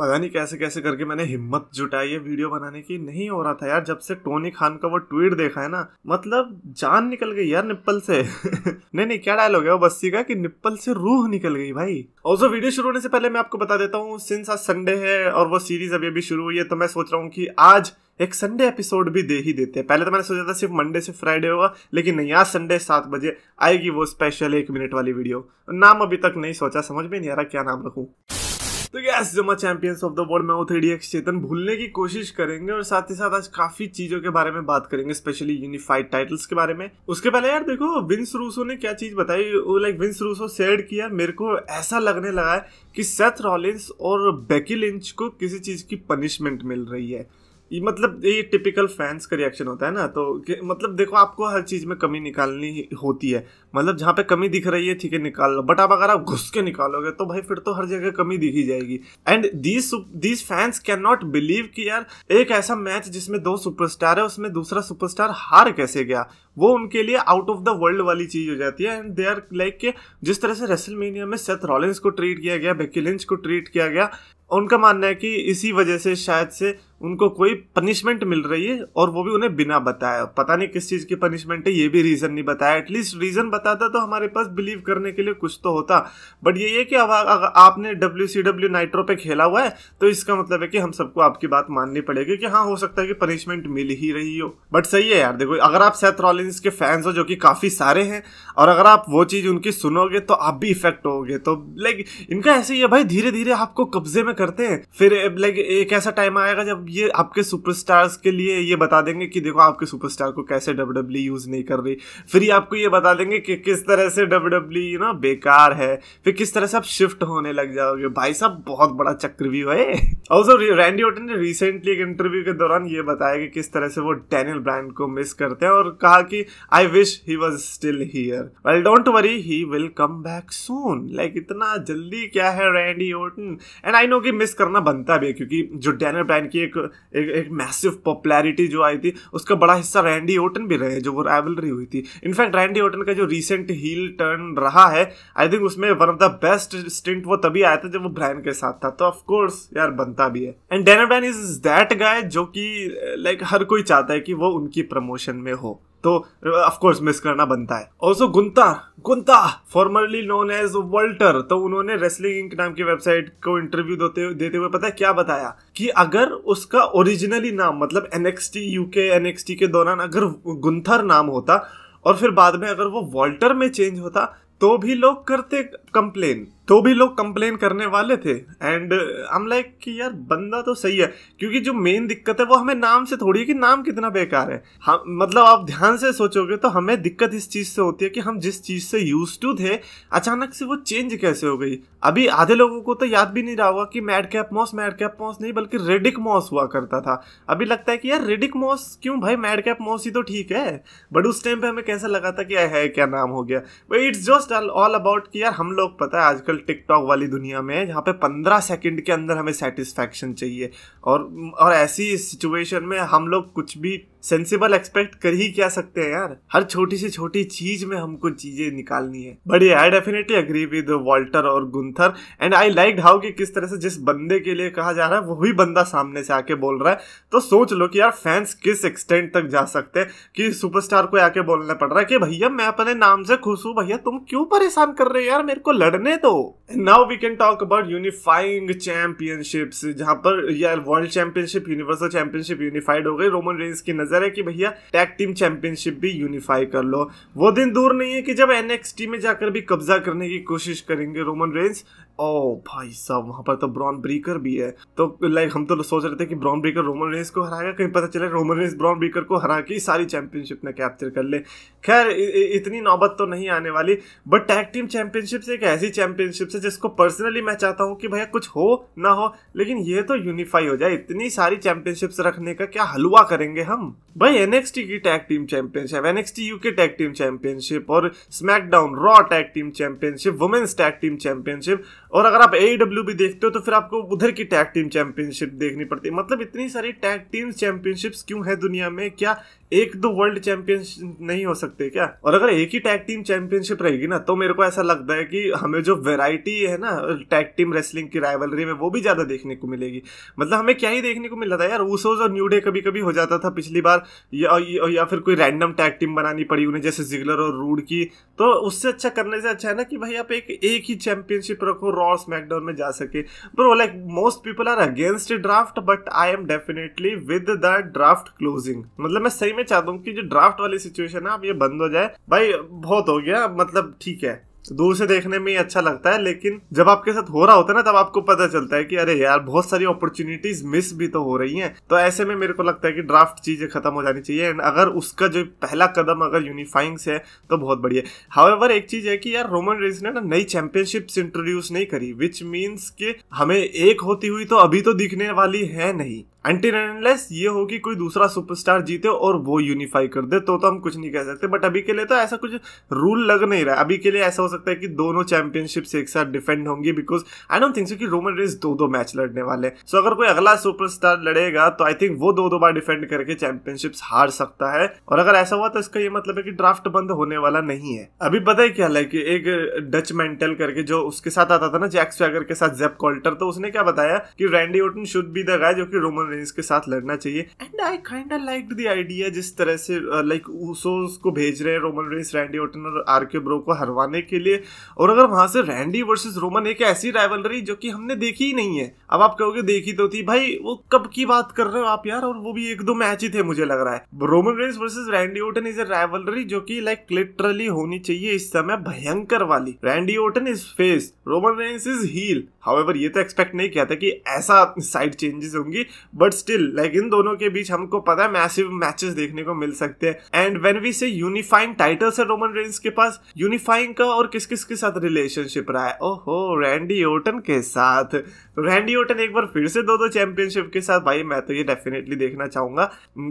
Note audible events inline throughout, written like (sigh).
पता नहीं कैसे कैसे करके मैंने हिम्मत जुटाई है वीडियो बनाने की नहीं हो रहा था यार जब से टोनी खान का वो ट्वीट देखा है ना मतलब जान निकल गई यार निप्पल से (laughs) नहीं नहीं क्या डायलॉग है वो बस्सी का कि निप्पल से रूह निकल गई भाई और जो वीडियो शुरू होने से पहले मैं आपको बता देता हूँ सिंस आज संडे है और वो सीरीज अभी अभी शुरू हुई है तो मैं सोच रहा हूँ कि आज एक संडे एपिसोड भी दे ही देते हैं पहले तो मैंने सोचा था सिर्फ मंडे से फ्राइडे होगा लेकिन नहीं आज संडे सात बजे आएगी वो स्पेशल एक मिनट वाली वीडियो नाम अभी तक नहीं सोचा समझ में नहीं आ रहा क्या नाम रखूँ तो चैंपियंस ऑफ द वर्ल्ड में थ्री चेतन भूलने की कोशिश करेंगे और साथ ही साथ आज काफी चीजों के बारे में बात करेंगे स्पेशली यूनिफाइड टाइटल्स के बारे में उसके पहले यार देखो विंस रूसो ने क्या चीज बताई वो लाइक विंस रूसो सेड किया मेरे को ऐसा लगने लगा है कि सेथ रॉलिंस और बेकी लिंच को किसी चीज की पनिशमेंट मिल रही है ये मतलब ये टिपिकल फैंस का रिएक्शन होता है ना तो मतलब देखो आपको हर चीज़ में कमी निकालनी होती है मतलब जहाँ पे कमी दिख रही है ठीक है निकाल लो बट आप अगर आप घुस के निकालोगे तो भाई फिर तो हर जगह कमी दिखी जाएगी and these these fans can not believe कि यार एक ऐसा मैच जिसमें दो सुपरस्टार है उसमें दूसरा सुपरस्टार हार कैसे गया वो उनके लिए आउट ऑफ द वर्ल्ड वाली चीज़ हो जाती है एंड दे आर लाइक के जिस तरह से रेसलमेनिया में सेथ रॉलिंस को ट्रीट किया गया बेकी लिंच को ट्रीट किया गया उनका मानना है कि इसी वजह से शायद से उनको कोई पनिशमेंट मिल रही है और वो भी उन्हें बिना बताया पता नहीं किस चीज़ की पनिशमेंट है ये भी रीज़न नहीं बताया एटलीस्ट रीज़न बताता तो हमारे पास बिलीव करने के लिए कुछ तो होता बट ये है कि अब आपने डब्ल्यू सी डब्ल्यू नाइट्रो पे खेला हुआ है तो इसका मतलब है कि हम सबको आपकी बात माननी पड़ेगी कि हाँ हो सकता है कि पनिशमेंट मिल ही रही हो बट सही है यार देखो अगर आप सेथ रॉलिन्स के फैंस हो जो कि काफ़ी सारे हैं और अगर आप वो चीज़ उनकी सुनोगे तो आप भी इफेक्ट होगे तो लाइक इनका ऐसे ही है भाई धीरे धीरे आपको कब्जे में करते हैं फिर लाइक एक ऐसा टाइम आएगा जब ये आपके सुपरस्टार्स के लिए ये बता देंगे कि देखो आपके सुपरस्टार को कैसे डब्ल्यू यूज़ e नहीं कर रही फिर ये आपको ये बता देंगे कि किस तरह से डब्ल्यू यू ना बेकार है फिर किस तरह से आप शिफ्ट होने लग जाओगे भाई साहब बहुत बड़ा चक्रव्यू है ऑल्सो रैंडी ओटन ने रिसेंटली एक इंटरव्यू के दौरान ये बताया कि किस तरह से वो डैनियल ब्रांड को मिस करते हैं और कहा कि I wish he was still here well don't worry he will come back soon like इतना जल्दी क्या है Randy Orton and I know कि मिस करना बनता भी है क्योंकि जो डैनियल ब्रांड की एक एक एक मैसिव पॉपुलैरिटी जो आई थी उसका बड़ा हिस्सा रैंडी ओटन भी रहे जो वो रैवलरी हुई थी इनफैक्ट रैंडी ओटन का जो रिसेंट हील टर्न रहा है आई थिंक उसमें one of the best stint वो तभी आया था जब वो ब्रायन के साथ था तो ऑफकोर्स यार बनता भी है and Dana Brian is that guy जो कि लाइक हर कोई चाहता है कि वो उनकी प्रमोशन में हो तो ऑफ कोर्स मिस करना बनता है also Gunther Gunther formerly known as Walter तो उन्होंने रेसलिंग इंक नाम की वेबसाइट को इंटरव्यू देते देते हुए पता है क्या बताया कि अगर उसका ओरिजिनली नाम मतलब एनएक्सटी यूके एनएक्सटी के दौरान अगर गुंथर नाम होता और फिर बाद में अगर वो वॉल्टर में चेंज होता तो भी लोग करते कंप्लेन तो भी लोग कंप्लेन करने वाले थे एंड आई एम लाइक कि यार बंदा तो सही है क्योंकि जो मेन दिक्कत है वो हमें नाम से थोड़ी है कि नाम कितना बेकार है हम मतलब आप ध्यान से सोचोगे तो हमें दिक्कत इस चीज़ से होती है कि हम जिस चीज़ से यूज टू थे अचानक से वो चेंज कैसे हो गई अभी आधे लोगों को तो याद भी नहीं रहा होगा कि Mad Cap Moss Mad Cap Moss नहीं बल्कि रेडिक मॉस हुआ करता था अभी लगता है कि यार रेडिक मॉस क्यों भाई मैड कैप मॉस ही तो ठीक है बट उस टाइम पे हमें कैसा लगा था कि है क्या नाम हो गया इट्स जस्ट ऑल अबाउट कि यार हम लोग पता है आजकल आजकल टिकटॉक वाली दुनिया में जहाँ पे पंद्रह सेकंड के अंदर हमें सेटिस्फैक्शन चाहिए और और ऐसी सिचुएशन में हम लोग कुछ भी सेंसिबल एक्सपेक्ट कर ही क्या सकते हैं यार हर छोटी से छोटी चीज में हमको चीजें निकालनी है but I definitely agree with Walter और Gunther and I like how कि किस तरह से जिस बंदे के लिए कहा जा रहा है वही बंदा सामने से आके बोल रहा है तो सोच लो कि यार फैंस किस एक्सटेंड तक जा सकते हैं कि सुपरस्टार को आके बोलना पड़ रहा है कि भैया मैं अपने नाम से खुश हूँ भैया तुम क्यों परेशान कर रहे हो यार मेरे को लड़ने दो now we can talk about unifying championship जहां पर यार world championship universal championship unified हो गई रोमन रेंस की नजर नजर है कि भैया टैग टीम चैंपियनशिप भी यूनिफाई कर लो वो दिन दूर नहीं है कि जब एनएक्सटी में जाकर भी कब्जा करने की कोशिश करेंगे रोमन रेंस ओ भाई साहब वहां पर तो ब्रॉन ब्रीकर भी है तो लाइक हम तो सोच रहे थे कि ब्रॉन ब्रीकर रोमन रेस को हराएगा कहीं पता चले रोमन रेस ब्रॉन ब्रीकर को हरा के सारी चैंपियनशिप में कैप्चर कर ले खैर इतनी नौबत तो नहीं आने वाली बट टैग टीम चैंपियनशिप एक ऐसी चैंपियनशिप है जिसको पर्सनली मैं चाहता हूँ कि भैया कुछ हो ना हो लेकिन ये तो यूनिफाई हो जाए इतनी सारी चैंपियनशिप रखने का क्या हलवा करेंगे हम भाई एनएक्सटी की tag team championship NXT U K tag team championship और SmackDown Raw tag team championship women's tag team championship और अगर आप ए e भी देखते हो तो फिर आपको उधर की टैग टीम चैंपियनशिप देखनी पड़ती है मतलब इतनी सारी टैग टीम चैंपियनशिप्स क्यों है दुनिया में क्या एक दो वर्ल्ड चैंपियन नहीं हो सकते क्या और अगर एक ही टैग टीम चैंपियनशिप रहेगी ना तो मेरे को ऐसा लगता है कि हमें जो वेराइटी है ना टैग टीम रेसलिंग की राइवलरी में वो भी ज्यादा देखने को मिलेगी मतलब हमें क्या ही देखने को मिला था यार ऊसोज और न्यू डे कभी कभी हो जाता था पिछली बार या, या, या फिर कोई रैंडम टैग टीम बनानी पड़ी उन्हें जैसे जिगलर और रूड की तो उससे अच्छा करने से अच्छा है ना कि भाई आप एक एक ही चैंपियनशिप रखो रॉस मैकडोर में जा सके bro like most people are against draft but I am definitely with the draft closing मतलब मैं सही मैं चाहता हूँ कि जो ड्राफ्ट वाली सिचुएशन है अब ये बंद हो जाए भाई बहुत हो गया मतलब ठीक है दूर से देखने में ही अच्छा लगता है लेकिन जब आपके साथ हो रहा होता है ना तब आपको पता चलता है कि अरे यार बहुत सारी अपॉर्चुनिटीज मिस भी तो हो रही हैं तो ऐसे में मेरे को लगता है कि ड्राफ्ट चीजें खत्म हो जानी चाहिए एंड अगर उसका जो पहला कदम अगर यूनिफाइंग से है तो बहुत बढ़िया हावेवर एक चीज है कि यार रोमन रेस ने ना नई चैंपियनशिप इंट्रोड्यूस नहीं करी विच मीन्स के हमें एक होती हुई तो अभी तो दिखने वाली है नहीं एंटी रनलेस ये हो कि कोई दूसरा सुपरस्टार जीते और वो यूनिफाई कर दे तो तो हम कुछ नहीं कह सकते बट अभी के लिए तो ऐसा कुछ रूल लग नहीं रहा अभी के लिए ऐसा हो सकता है कि दोनों चैंपियनशिप्स एक साथ डिफेंड होंगी because I don't think so कि रोमन रेस दो दो मैच लड़ने वाले सो so, अगर कोई अगला सुपरस्टार लड़ेगा तो आई थिंक वो दो दो बार डिफेंड करके चैंपियनशिप्स हार सकता है और अगर ऐसा हुआ तो इसका ये मतलब है कि ड्राफ्ट बंद होने वाला नहीं है अभी पता ही क्या है कि एक डच मेंटल करके जो उसके साथ आता था ना जैक स्वैगर के साथ जेप कॉल्टर तो उसने क्या बताया कि Randy Orton should be the guy जो कि रोमन ऑरेंज के साथ लड़ना चाहिए and I kind like the idea जिस तरह से लाइक uh, ऊसोस को भेज रहे हैं रोमन रेस रैंडी ओटन और आर के ब्रो को हरवाने के लिए और अगर वहां से रैंडी वर्सेज रोमन एक ऐसी राइवलरी जो कि हमने देखी ही नहीं है अब आप कहोगे देखी तो थी भाई वो कब की बात कर रहे हो आप यार और वो भी एक दो मैच ही थे मुझे लग रहा है Roman Reigns versus Randy Orton is a rivalry जो कि लाइक लिटरली होनी चाहिए इस समय भयंकर वाली Randy Orton is face Roman Reigns is heel however ये तो एक्सपेक्ट नहीं किया था कि ऐसा साइड चेंजेस होंगी बट स्टिल लाइक इन दोनों के बीच हमको पता है मैसिव मैचेस देखने को मिल सकते हैं and when we say unifying titles है रोमन रेंस के पास यूनिफाइंग का और किस किस के साथ रिलेशनशिप रहा है ओहो रैंडी ओटन के साथ रैंडी ओटन एक बार फिर से दो दो चैंपियनशिप के साथ भाई मैं तो ये डेफिनेटली देखना चाहूंगा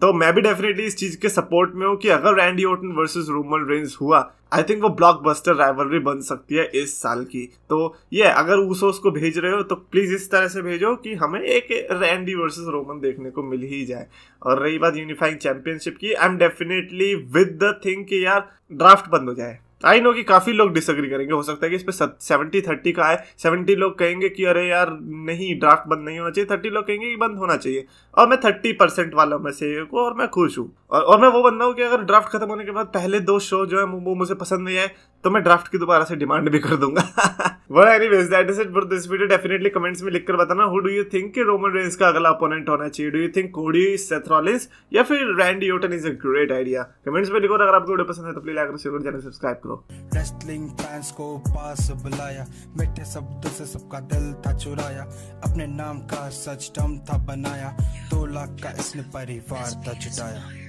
तो मैं भी डेफिनेटली इस चीज के सपोर्ट में हूँ कि अगर Randy Orton versus Roman Reigns हुआ आई थिंक वो ब्लॉकबस्टर राइवलरी बन सकती है इस साल की तो ये अगर ऊसोस उसको भेज रहे हो तो प्लीज इस तरह से भेजो कि हमें एक रैंडी वर्सेस रोमन देखने को मिल ही जाए और रही बात यूनिफाइंग चैंपियनशिप की I am definitely with the thing कि यार ड्राफ्ट बंद हो जाए आई नो कि काफी लोग डिसग्री करेंगे हो सकता है कि इस पर सेवेंटी थर्टी का है सेवेंटी लोग कहेंगे कि अरे यार नहीं ड्राफ्ट बंद नहीं होना चाहिए थर्टी लोग कहेंगे कि बंद होना चाहिए और मैं थर्टी परसेंट वाला में से एक और मैं खुश हूँ और, और मैं वो बंदा हूँ कि अगर ड्राफ्ट खत्म होने के बाद पहले दो शो जो है वो मुझे पसंद नहीं आए तो मैं ड्राफ्ट की दोबारा से डिमांड भी कर दूंगा anyways that is it for this video definitely comments में लिखकर बताना हु डू यू थिंक कि रोमन रेंस का अगला अपोनेंट होना चाहिए do you think Cody Seth या फिर Randy Orton is a great idea comments में लिखो अगर आपको वीडियो पसंद है तो प्लीज लाइक और करो चैनल सब्सक्राइब करो रेसलिंग फैंस को पास बुलाया मीठे शब्दों से सबका दिल था चुराया अपने नाम का सच टम था बनाया 2 लाख का इसने परिवार था जुटाया